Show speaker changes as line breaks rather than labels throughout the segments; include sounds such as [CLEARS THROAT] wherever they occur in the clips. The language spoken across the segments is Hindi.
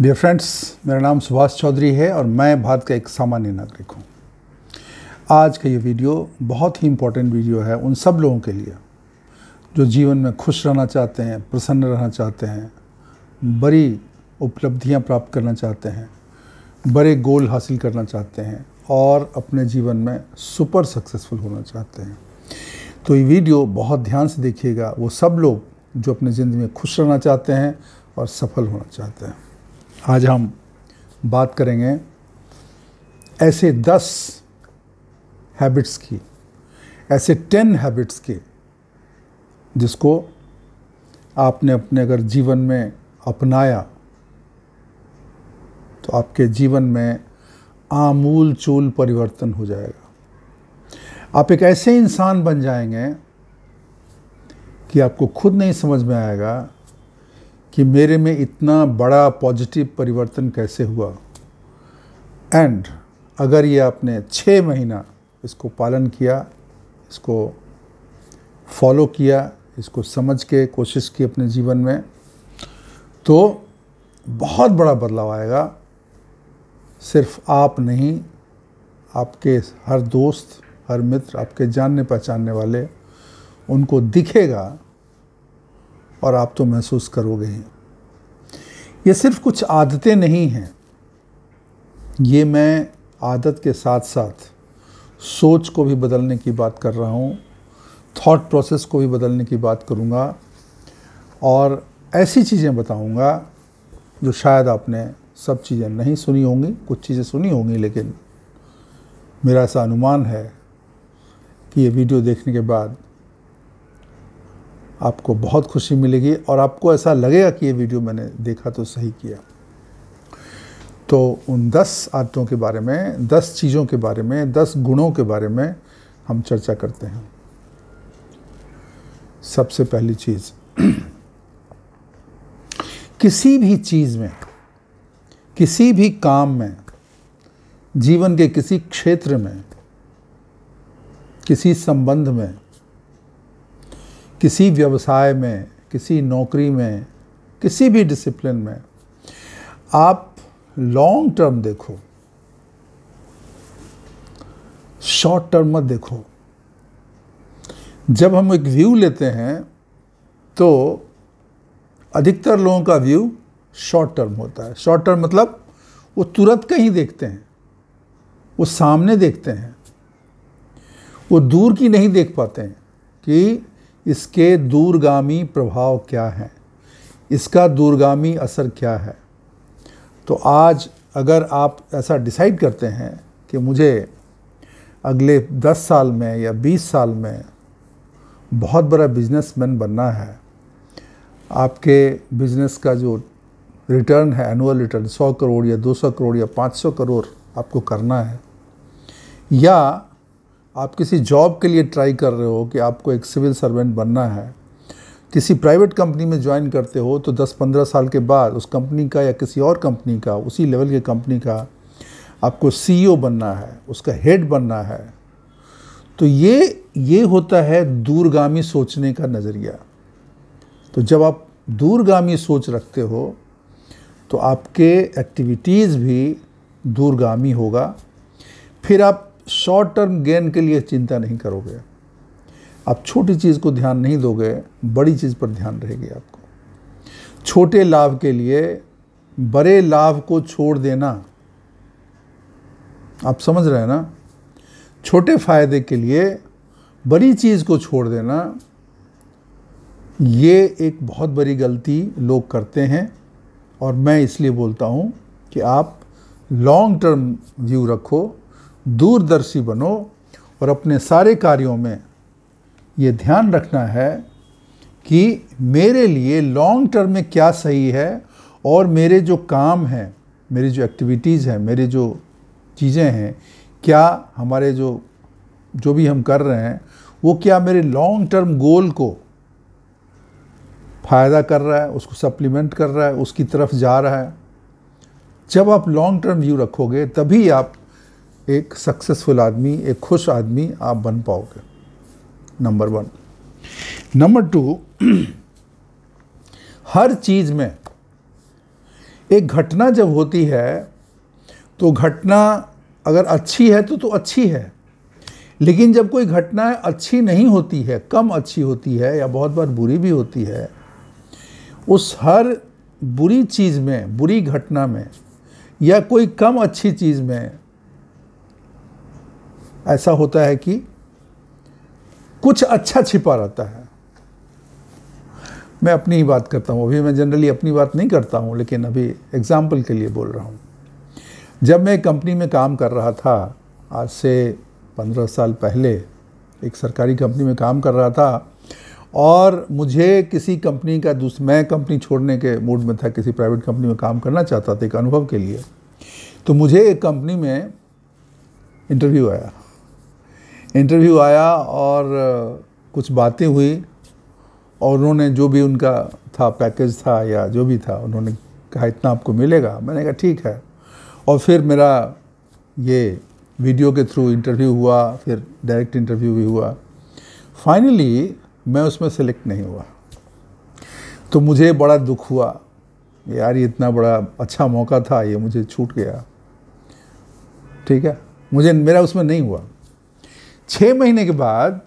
डियर फ्रेंड्स मेरा नाम सुभाष चौधरी है और मैं भारत का एक सामान्य नागरिक हूँ आज का ये वीडियो बहुत ही इम्पोर्टेंट वीडियो है उन सब लोगों के लिए जो जीवन में खुश रहना चाहते हैं प्रसन्न रहना चाहते हैं बड़ी उपलब्धियाँ प्राप्त करना चाहते हैं बड़े गोल हासिल करना चाहते हैं और अपने जीवन में सुपर सक्सेसफुल होना चाहते हैं तो ये वीडियो बहुत ध्यान से देखिएगा वो सब लोग जो अपने ज़िंदगी में खुश रहना चाहते हैं और सफल होना चाहते हैं आज हम बात करेंगे ऐसे दस हैबिट्स की ऐसे टेन हैबिट्स की जिसको आपने अपने अगर जीवन में अपनाया तो आपके जीवन में आमूल चूल परिवर्तन हो जाएगा आप एक ऐसे इंसान बन जाएंगे कि आपको खुद नहीं समझ में आएगा कि मेरे में इतना बड़ा पॉजिटिव परिवर्तन कैसे हुआ एंड अगर ये आपने छः महीना इसको पालन किया इसको फॉलो किया इसको समझ के कोशिश की अपने जीवन में तो बहुत बड़ा बदलाव आएगा सिर्फ आप नहीं आपके हर दोस्त हर मित्र आपके जानने पहचानने वाले उनको दिखेगा और आप तो महसूस करोगे ही ये सिर्फ कुछ आदतें नहीं हैं ये मैं आदत के साथ साथ सोच को भी बदलने की बात कर रहा हूँ थॉट प्रोसेस को भी बदलने की बात करूँगा और ऐसी चीज़ें बताऊँगा जो शायद आपने सब चीज़ें नहीं सुनी होंगी कुछ चीज़ें सुनी होंगी लेकिन मेरा ऐसा अनुमान है कि ये वीडियो देखने के बाद आपको बहुत खुशी मिलेगी और आपको ऐसा लगेगा कि ये वीडियो मैंने देखा तो सही किया तो उन दस आदतों के बारे में दस चीज़ों के बारे में दस गुणों के बारे में हम चर्चा करते हैं सबसे पहली चीज़ [CLEARS THROAT] किसी भी चीज़ में किसी भी काम में जीवन के किसी क्षेत्र में किसी संबंध में किसी व्यवसाय में किसी नौकरी में किसी भी डिसिप्लिन में आप लॉन्ग टर्म देखो शॉर्ट टर्म मत देखो जब हम एक व्यू लेते हैं तो अधिकतर लोगों का व्यू शॉर्ट टर्म होता है शॉर्ट टर्म मतलब वो तुरंत कहीं देखते हैं वो सामने देखते हैं वो दूर की नहीं देख पाते हैं कि इसके दूरगामी प्रभाव क्या हैं इसका दूरगामी असर क्या है तो आज अगर आप ऐसा डिसाइड करते हैं कि मुझे अगले 10 साल में या 20 साल में बहुत बड़ा बिजनेसमैन बनना है आपके बिजनेस का जो रिटर्न है एनुअल रिटर्न 100 करोड़ या 200 करोड़ या 500 करोड़ आपको करना है या आप किसी जॉब के लिए ट्राई कर रहे हो कि आपको एक सिविल सर्वेंट बनना है किसी प्राइवेट कंपनी में ज्वाइन करते हो तो 10-15 साल के बाद उस कंपनी का या किसी और कंपनी का उसी लेवल के कंपनी का आपको सीईओ e बनना है उसका हेड बनना है तो ये ये होता है दूरगामी सोचने का नज़रिया तो जब आप दूरगामी सोच रखते हो तो आपके एक्टिविटीज़ भी दूरगामी होगा फिर आप शॉर्ट टर्म गेन के लिए चिंता नहीं करोगे आप छोटी चीज़ को ध्यान नहीं दोगे बड़ी चीज़ पर ध्यान रहेगी आपको छोटे लाभ के लिए बड़े लाभ को छोड़ देना आप समझ रहे हैं ना छोटे फायदे के लिए बड़ी चीज़ को छोड़ देना ये एक बहुत बड़ी गलती लोग करते हैं और मैं इसलिए बोलता हूँ कि आप लॉन्ग टर्म व्यू रखो दूरदर्शी बनो और अपने सारे कार्यों में ये ध्यान रखना है कि मेरे लिए लॉन्ग टर्म में क्या सही है और मेरे जो काम हैं मेरी जो एक्टिविटीज़ हैं मेरी जो चीज़ें हैं क्या हमारे जो जो भी हम कर रहे हैं वो क्या मेरे लॉन्ग टर्म गोल को फ़ायदा कर रहा है उसको सप्लीमेंट कर रहा है उसकी तरफ जा रहा है जब आप लॉन्ग टर्म व्यू रखोगे तभी आप एक सक्सेसफुल आदमी एक खुश आदमी आप बन पाओगे नंबर वन नंबर टू हर चीज़ में एक घटना जब होती है तो घटना अगर अच्छी है तो तो अच्छी है लेकिन जब कोई घटना अच्छी नहीं होती है कम अच्छी होती है या बहुत बार बुरी भी होती है उस हर बुरी चीज़ में बुरी घटना में या कोई कम अच्छी चीज़ में ऐसा होता है कि कुछ अच्छा छिपा रहता है मैं अपनी ही बात करता हूँ अभी मैं जनरली अपनी बात नहीं करता हूँ लेकिन अभी एग्जाम्पल के लिए बोल रहा हूँ जब मैं कंपनी में काम कर रहा था आज से पंद्रह साल पहले एक सरकारी कंपनी में काम कर रहा था और मुझे किसी कंपनी का दूस मैं कंपनी छोड़ने के मूड में था किसी प्राइवेट कंपनी में काम करना चाहता था एक अनुभव के लिए तो मुझे एक कंपनी में इंटरव्यू आया इंटरव्यू आया और कुछ बातें हुई और उन्होंने जो भी उनका था पैकेज था या जो भी था उन्होंने कहा इतना आपको मिलेगा मैंने कहा ठीक है और फिर मेरा ये वीडियो के थ्रू इंटरव्यू हुआ फिर डायरेक्ट इंटरव्यू भी हुआ फाइनली मैं उसमें सेलेक्ट नहीं हुआ तो मुझे बड़ा दुख हुआ यार ये इतना बड़ा अच्छा मौका था ये मुझे छूट गया ठीक है मुझे मेरा उसमें नहीं हुआ छः महीने के बाद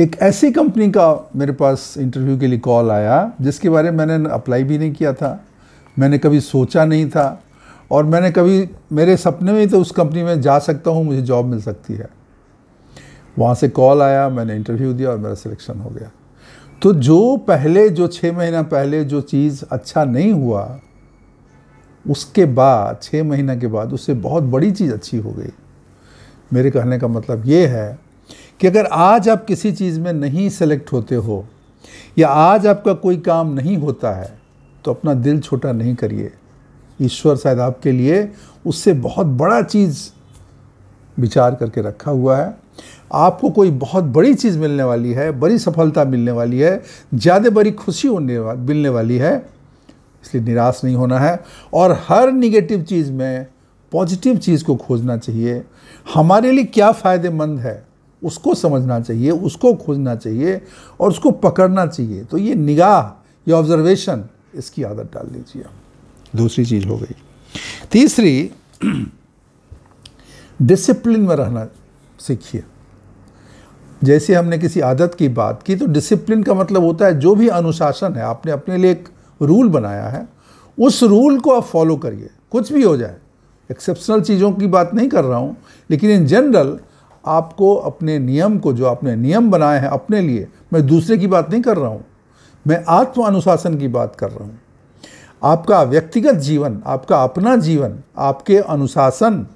एक ऐसी कंपनी का मेरे पास इंटरव्यू के लिए कॉल आया जिसके बारे में मैंने अप्लाई भी नहीं किया था मैंने कभी सोचा नहीं था और मैंने कभी मेरे सपने में तो उस कंपनी में जा सकता हूँ मुझे जॉब मिल सकती है वहाँ से कॉल आया मैंने इंटरव्यू दिया और मेरा सिलेक्शन हो गया तो जो पहले जो छः महीना पहले जो चीज़ अच्छा नहीं हुआ उसके बाद छः महीना के बाद उससे बहुत बड़ी चीज़ अच्छी हो गई मेरे कहने का मतलब ये है कि अगर आज आप किसी चीज़ में नहीं सेलेक्ट होते हो या आज आपका कोई काम नहीं होता है तो अपना दिल छोटा नहीं करिए ईश्वर शायद आपके लिए उससे बहुत बड़ा चीज़ विचार करके रखा हुआ है आपको कोई बहुत बड़ी चीज़ मिलने वाली है बड़ी सफलता मिलने वाली है ज़्यादा बड़ी खुशी होने मिलने वाली है इसलिए निराश नहीं होना है और हर निगेटिव चीज़ में पॉजिटिव चीज़ को खोजना चाहिए हमारे लिए क्या फ़ायदेमंद है उसको समझना चाहिए उसको खोजना चाहिए और उसको पकड़ना चाहिए तो ये निगाह ये ऑब्जर्वेशन इसकी आदत डाल लीजिए आप दूसरी चीज़ हो गई तीसरी डिसिप्लिन में रहना सीखिए जैसे हमने किसी आदत की बात की तो डिसिप्लिन का मतलब होता है जो भी अनुशासन है आपने अपने लिए एक रूल बनाया है उस रूल को आप फॉलो करिए कुछ भी हो जाए एक्सेप्शनल चीज़ों की बात नहीं कर रहा हूँ लेकिन इन जनरल आपको अपने नियम को जो आपने नियम बनाए हैं अपने लिए मैं दूसरे की बात नहीं कर रहा हूँ मैं आत्म अनुशासन की बात कर रहा हूँ आपका व्यक्तिगत जीवन आपका अपना जीवन आपके अनुशासन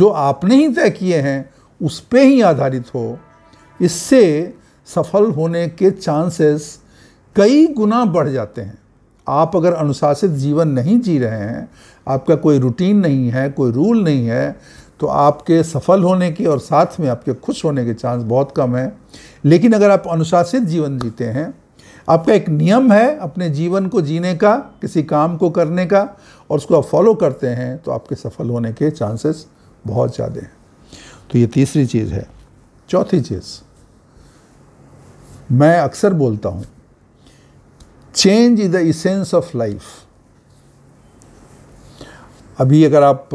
जो आपने ही तय किए हैं उस पर ही आधारित हो इससे सफल होने के चांसेस कई गुना बढ़ जाते हैं आप अगर अनुशासित जीवन नहीं जी रहे हैं आपका कोई रूटीन नहीं है कोई रूल नहीं है तो आपके सफल होने की और साथ में आपके खुश होने के चांस बहुत कम है लेकिन अगर आप अनुशासित जीवन जीते हैं आपका एक नियम है अपने जीवन को जीने का किसी काम को करने का और उसको आप फॉलो करते हैं तो आपके सफल होने के चांसेस बहुत ज़्यादा हैं तो ये तीसरी चीज़ है चौथी चीज़ मैं अक्सर बोलता हूँ change is the essence of life अभी अगर आप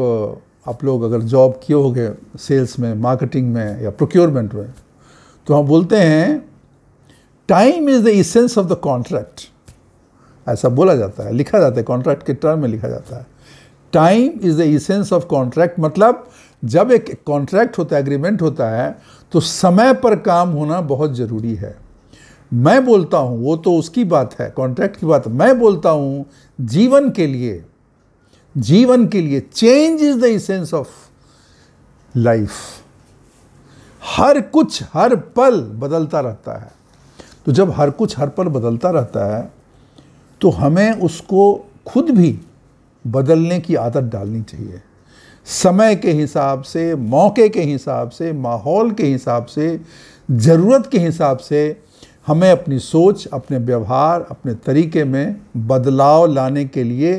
आप लोग अगर जॉब किए होंगे सेल्स में मार्केटिंग में या प्रोक्योरमेंट में तो हम बोलते हैं time is the essence of the contract ऐसा बोला जाता है लिखा जाता है कॉन्ट्रैक्ट के टर्म में लिखा जाता है time is the essence of contract मतलब जब एक कॉन्ट्रैक्ट होता है एग्रीमेंट होता है तो समय पर काम होना बहुत ज़रूरी है मैं बोलता हूँ वो तो उसकी बात है कॉन्ट्रैक्ट की बात मैं बोलता हूँ जीवन के लिए जीवन के लिए change is the essence of life हर कुछ हर पल बदलता रहता है तो जब हर कुछ हर पल बदलता रहता है तो हमें उसको खुद भी बदलने की आदत डालनी चाहिए समय के हिसाब से मौके के हिसाब से माहौल के हिसाब से ज़रूरत के हिसाब से हमें अपनी सोच अपने व्यवहार अपने तरीके में बदलाव लाने के लिए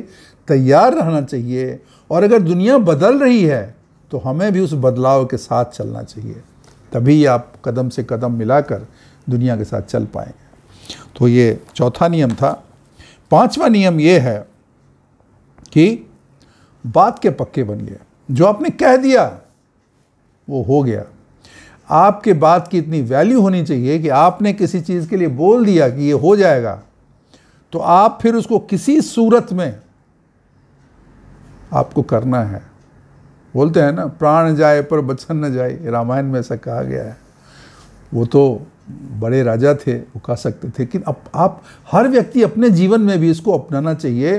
तैयार रहना चाहिए और अगर दुनिया बदल रही है तो हमें भी उस बदलाव के साथ चलना चाहिए तभी आप कदम से कदम मिलाकर दुनिया के साथ चल पाएंगे तो ये चौथा नियम था पांचवा नियम ये है कि बात के पक्के बनिए जो आपने कह दिया वो हो गया आपके बात की इतनी वैल्यू होनी चाहिए कि आपने किसी चीज़ के लिए बोल दिया कि ये हो जाएगा तो आप फिर उसको किसी सूरत में आपको करना है बोलते हैं ना प्राण जाए पर बचन न जाए रामायण में ऐसा कहा गया है वो तो बड़े राजा थे वो कह सकते थे कि अब आप हर व्यक्ति अपने जीवन में भी इसको अपनाना चाहिए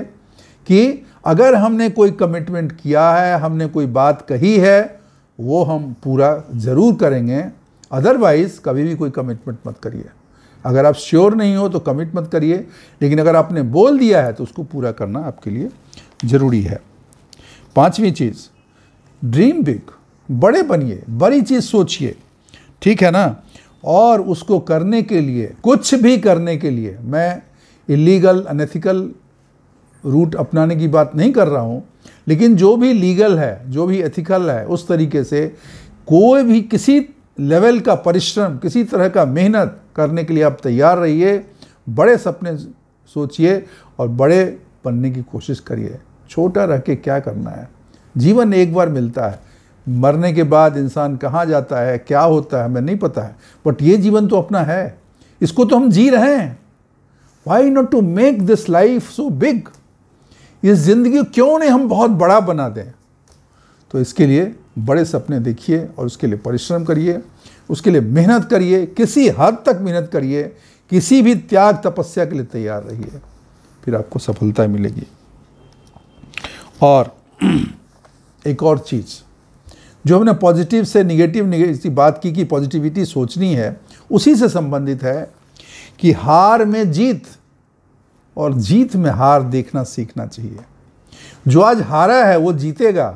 कि अगर हमने कोई कमिटमेंट किया है हमने कोई बात कही है वो हम पूरा ज़रूर करेंगे अदरवाइज़ कभी भी कोई कमिटमेंट मत करिए अगर आप श्योर नहीं हो तो कमिट मत करिए लेकिन अगर आपने बोल दिया है तो उसको पूरा करना आपके लिए ज़रूरी है पांचवी चीज़ ड्रीम बिग बड़े बनिए बड़ी चीज़ सोचिए ठीक है ना और उसको करने के लिए कुछ भी करने के लिए मैं इलीगल अनएथिकल रूट अपनाने की बात नहीं कर रहा हूँ लेकिन जो भी लीगल है जो भी एथिकल है उस तरीके से कोई भी किसी लेवल का परिश्रम किसी तरह का मेहनत करने के लिए आप तैयार रहिए बड़े सपने सोचिए और बड़े बनने की कोशिश करिए छोटा रह के क्या करना है जीवन एक बार मिलता है मरने के बाद इंसान कहाँ जाता है क्या होता है हमें नहीं पता है बट ये जीवन तो अपना है इसको तो हम जी रहे हैं why not to make this life so big इस ज़िंदगी क्यों नहीं हम बहुत बड़ा बना दें तो इसके लिए बड़े सपने देखिए और उसके लिए परिश्रम करिए उसके लिए मेहनत करिए किसी हद तक मेहनत करिए किसी भी त्याग तपस्या के लिए तैयार रहिए फिर आपको सफलता मिलेगी और [CLEARS THROAT] एक और चीज़ जो हमने पॉजिटिव से निगेटिव निगेटिव की बात की कि पॉजिटिविटी सोचनी है उसी से संबंधित है कि हार में जीत और जीत में हार देखना सीखना चाहिए जो आज हारा है वो जीतेगा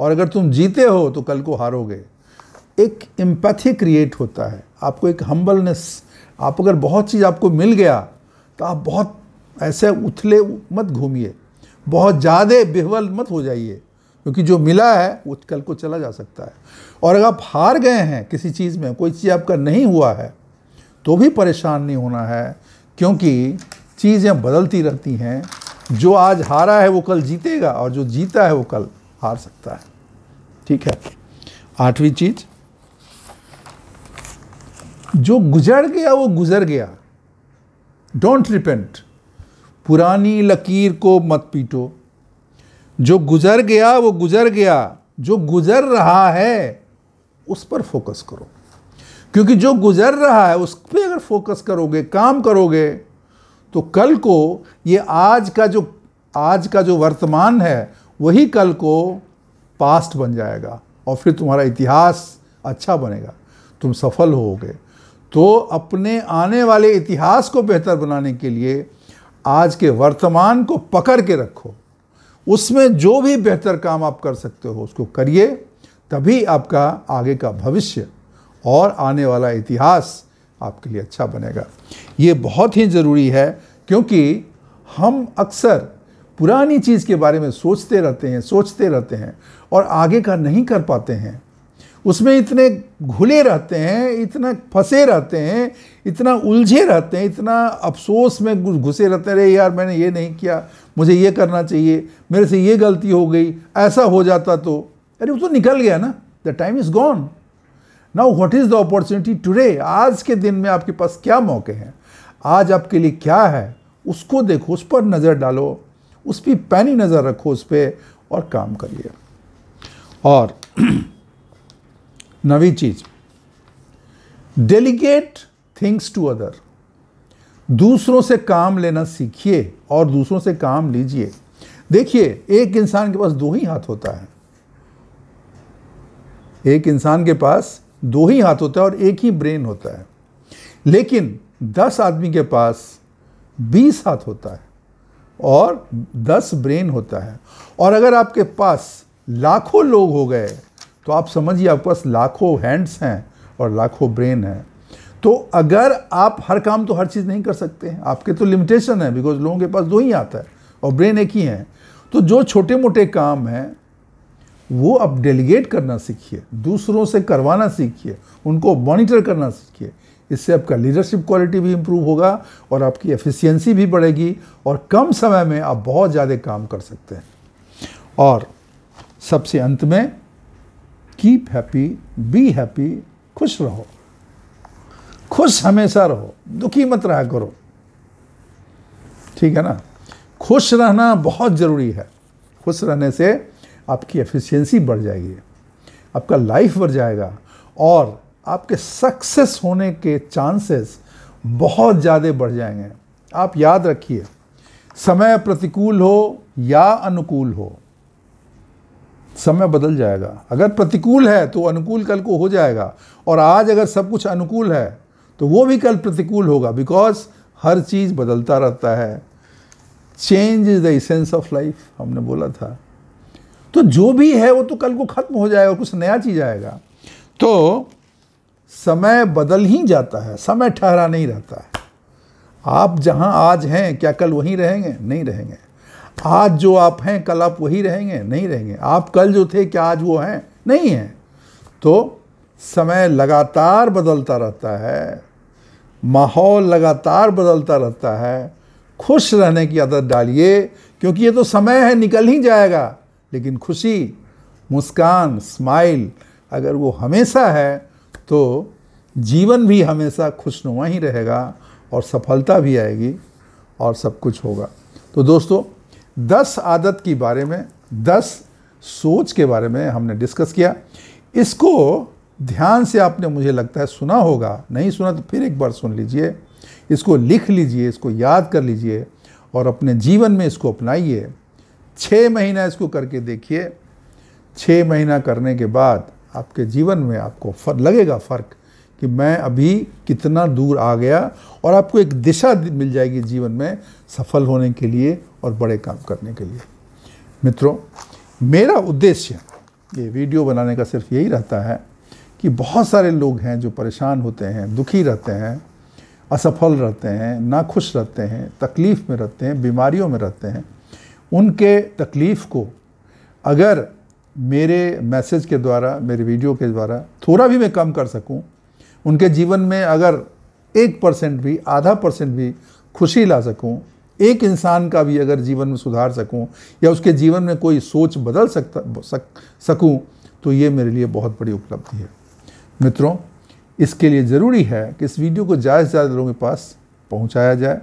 और अगर तुम जीते हो तो कल को हारोगे एक एम्पैथी क्रिएट होता है आपको एक हम्बलनेस आप अगर बहुत चीज़ आपको मिल गया तो आप बहुत ऐसे उथले मत घूमिए बहुत ज़्यादा बेहवल मत हो जाइए क्योंकि जो मिला है वो कल को चला जा सकता है और अगर आप हार गए हैं किसी चीज़ में कोई चीज़ आपका नहीं हुआ है तो भी परेशान नहीं होना है क्योंकि चीज़ें बदलती रहती हैं जो आज हारा है वो कल जीतेगा और जो जीता है वो कल हार सकता है ठीक है आठवीं चीज़ जो गुजर गया वो गुजर गया डोंट रिपेंट पुरानी लकीर को मत पीटो जो गुज़र गया वो गुज़र गया जो गुज़र रहा है उस पर फोकस करो क्योंकि जो गुज़र रहा है उस पर अगर फोकस करोगे काम करोगे तो कल को ये आज का जो आज का जो वर्तमान है वही कल को पास्ट बन जाएगा और फिर तुम्हारा इतिहास अच्छा बनेगा तुम सफल होोगे तो अपने आने वाले इतिहास को बेहतर बनाने के लिए आज के वर्तमान को पकड़ के रखो उसमें जो भी बेहतर काम आप कर सकते हो उसको करिए तभी आपका आगे का भविष्य और आने वाला इतिहास आपके लिए अच्छा बनेगा ये बहुत ही ज़रूरी है क्योंकि हम अक्सर पुरानी चीज़ के बारे में सोचते रहते हैं सोचते रहते हैं और आगे का नहीं कर पाते हैं उसमें इतने घुले रहते हैं इतना फंसे रहते हैं इतना उलझे रहते हैं इतना अफसोस में घुसे रहते हैं अरे यार मैंने ये नहीं किया मुझे ये करना चाहिए मेरे से ये गलती हो गई ऐसा हो जाता तो अरे वो तो निकल गया ना the time is gone now what is the opportunity today आज के दिन में आपके पास क्या मौके हैं आज आपके लिए क्या है उसको देखो उस पर नज़र डालो उस पर पैनी नज़र रखो उस पर और काम करिए और [CLEARS THROAT] नवी चीज डेलीगेट थिंग्स टू अदर दूसरों से काम लेना सीखिए और दूसरों से काम लीजिए देखिए एक इंसान के पास दो ही हाथ होता है एक इंसान के पास दो ही हाथ होता है और एक ही ब्रेन होता है लेकिन दस आदमी के पास बीस हाथ होता है और दस ब्रेन होता है और अगर आपके पास लाखों लोग हो गए तो आप समझिए आपके पास लाखों हैंड्स हैं और लाखों ब्रेन हैं तो अगर आप हर काम तो हर चीज़ नहीं कर सकते हैं आपके तो लिमिटेशन है बिकॉज लोगों के पास दो ही आता है और ब्रेन एक ही है तो जो छोटे मोटे काम हैं वो आप डेलीगेट करना सीखिए दूसरों से करवाना सीखिए उनको मॉनिटर करना सीखिए इससे आपका लीडरशिप क्वालिटी भी इम्प्रूव होगा और आपकी एफिशिएंसी भी बढ़ेगी और कम समय में आप बहुत ज़्यादा काम कर सकते हैं और सबसे अंत में कीप हैप्पी बी हैप्पी खुश रहो खुश हमेशा रहो दुखी मत रहा करो ठीक है ना खुश रहना बहुत ज़रूरी है खुश रहने से आपकी एफिशिएंसी बढ़ जाएगी आपका लाइफ बढ़ जाएगा और आपके सक्सेस होने के चांसेस बहुत ज़्यादा बढ़ जाएंगे आप याद रखिए समय प्रतिकूल हो या अनुकूल हो समय बदल जाएगा अगर प्रतिकूल है तो अनुकूल कल को हो जाएगा और आज अगर सब कुछ अनुकूल है तो वो भी कल प्रतिकूल होगा बिकॉज हर चीज़ बदलता रहता है change is the essence of life हमने बोला था तो जो भी है वो तो कल को ख़त्म हो जाएगा कुछ नया चीज़ आएगा तो समय बदल ही जाता है समय ठहरा नहीं रहता है आप जहाँ आज हैं क्या कल वहीं रहेंगे नहीं रहेंगे आज जो आप हैं कल आप वही रहेंगे नहीं रहेंगे आप कल जो थे क्या आज वो हैं नहीं हैं तो समय लगातार बदलता रहता है माहौल लगातार बदलता रहता है खुश रहने की आदत डालिए क्योंकि ये तो समय है निकल ही जाएगा लेकिन खुशी मुस्कान स्माइल अगर वो हमेशा है तो जीवन भी हमेशा खुशनुमा ही रहेगा और सफलता भी आएगी और सब कुछ होगा तो दोस्तों दस आदत के बारे में दस सोच के बारे में हमने डिस्कस किया इसको ध्यान से आपने मुझे लगता है सुना होगा नहीं सुना तो फिर एक बार सुन लीजिए इसको लिख लीजिए इसको याद कर लीजिए और अपने जीवन में इसको अपनाइए छः महीना इसको करके देखिए छः महीना करने के बाद आपके जीवन में आपको फर, लगेगा फ़र्क कि मैं अभी कितना दूर आ गया और आपको एक दिशा मिल जाएगी जीवन में सफल होने के लिए और बड़े काम करने के लिए मित्रों मेरा उद्देश्य ये वीडियो बनाने का सिर्फ यही रहता है कि बहुत सारे लोग हैं जो परेशान होते हैं दुखी रहते हैं असफल रहते हैं नाखुश रहते हैं तकलीफ़ में रहते हैं बीमारियों में रहते हैं उनके तकलीफ़ को अगर मेरे मैसेज के द्वारा मेरे वीडियो के द्वारा थोड़ा भी मैं कम कर सकूं उनके जीवन में अगर एक परसेंट भी आधा परसेंट भी खुशी ला सकूं एक इंसान का भी अगर जीवन में सुधार सकूं या उसके जीवन में कोई सोच बदल सकता सक सकूँ तो ये मेरे लिए बहुत बड़ी उपलब्धि है मित्रों इसके लिए ज़रूरी है कि इस वीडियो को ज़्यादा से ज़्यादा लोगों के पास पहुंचाया जाए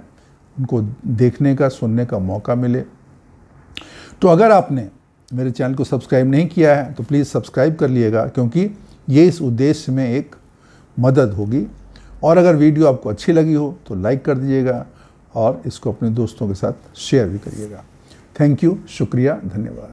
उनको देखने का सुनने का मौका मिले तो अगर आपने मेरे चैनल को सब्सक्राइब नहीं किया है तो प्लीज़ सब्सक्राइब कर लिएगा क्योंकि ये इस उद्देश्य में एक मदद होगी और अगर वीडियो आपको अच्छी लगी हो तो लाइक कर दीजिएगा और इसको अपने दोस्तों के साथ शेयर भी करिएगा थैंक यू शुक्रिया धन्यवाद